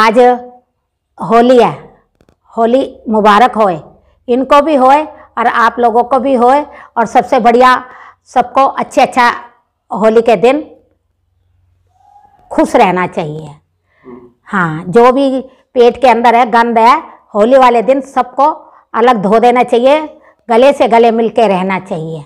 आज होली है होली मुबारक होए इनको भी होए और आप लोगों को भी होए और सबसे बढ़िया सबको अच्छे अच्छा होली के दिन खुश रहना चाहिए हाँ जो भी पेट के अंदर है गंद है होली वाले दिन सबको अलग धो देना चाहिए गले से गले मिल के रहना चाहिए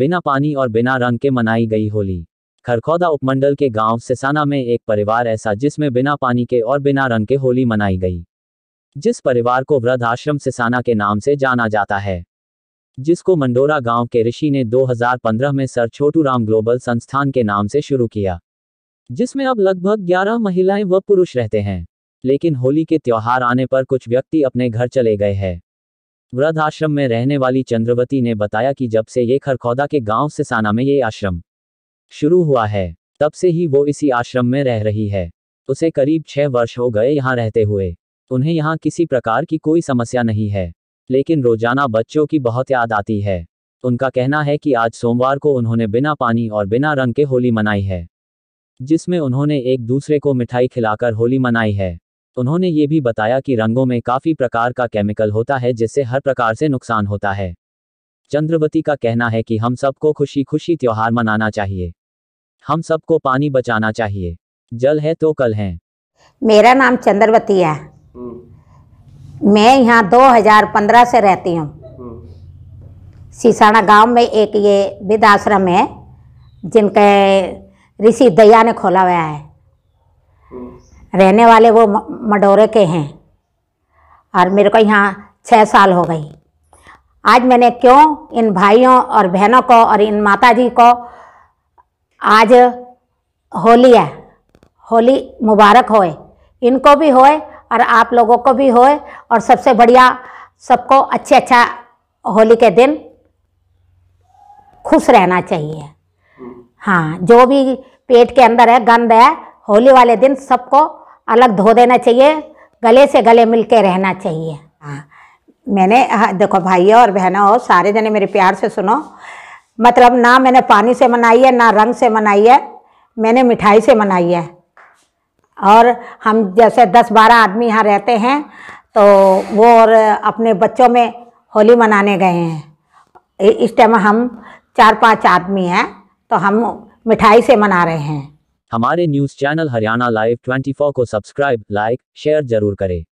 बिना पानी और बिना रंग के मनाई गई होली खरखौदा उपमंडल के गांव सिसाना में एक परिवार ऐसा जिसमें बिना पानी के और बिना रंग के होली मनाई गई जिस परिवार को वृद्ध आश्रम सिसाना के नाम से जाना जाता है जिसको मंडोरा गांव के ऋषि ने 2015 में सर छोटू राम ग्लोबल संस्थान के नाम से शुरू किया जिसमें अब लगभग 11 महिलाएं व पुरुष रहते हैं लेकिन होली के त्योहार आने पर कुछ व्यक्ति अपने घर चले गए हैं वृद्ध आश्रम में रहने वाली चंद्रवती ने बताया कि जब से ये खरखौदा के गांव साना में ये आश्रम शुरू हुआ है तब से ही वो इसी आश्रम में रह रही है उसे करीब छह वर्ष हो गए यहाँ रहते हुए उन्हें यहाँ किसी प्रकार की कोई समस्या नहीं है लेकिन रोजाना बच्चों की बहुत याद आती है उनका कहना है कि आज सोमवार को उन्होंने बिना पानी और बिना रंग के होली मनाई है जिसमें उन्होंने एक दूसरे को मिठाई खिलाकर होली मनाई है उन्होंने ये भी बताया कि रंगों में काफी प्रकार का केमिकल होता है जिससे हर प्रकार से नुकसान होता है चंद्रवती का कहना है कि हम सबको खुशी खुशी त्योहार मनाना चाहिए हम सबको पानी बचाना चाहिए जल है तो कल है मेरा नाम चंद्रवती है हम्म। मैं यहाँ 2015 से रहती हूँ हम्म। सीसाना गांव में एक ये वृद्ध आश्रम है जिनके ऋषि दया ने खोला हुआ है रहने वाले वो मडोरे के हैं और मेरे को यहाँ छः साल हो गई आज मैंने क्यों इन भाइयों और बहनों को और इन माता जी को आज होली है होली मुबारक होए इनको भी होए और आप लोगों को भी होए और सबसे बढ़िया सबको अच्छे अच्छा होली के दिन खुश रहना चाहिए हम्म। हाँ जो भी पेट के अंदर है गंद है होली वाले दिन सबको अलग धो देना चाहिए गले से गले मिल के रहना चाहिए हाँ मैंने हाँ, देखो भाइयों और बहनों हो सारे जने मेरे प्यार से सुनो मतलब ना मैंने पानी से मनाई है ना रंग से मनाई है मैंने मिठाई से मनाई है और हम जैसे दस बारह आदमी यहाँ रहते हैं तो वो और अपने बच्चों में होली मनाने गए हैं इस टाइम हम चार पांच आदमी हैं तो हम मिठाई से मना रहे हैं हमारे न्यूज चैनल हरियाणा लाइव 24 को सब्सक्राइब लाइक शेयर जरूर करें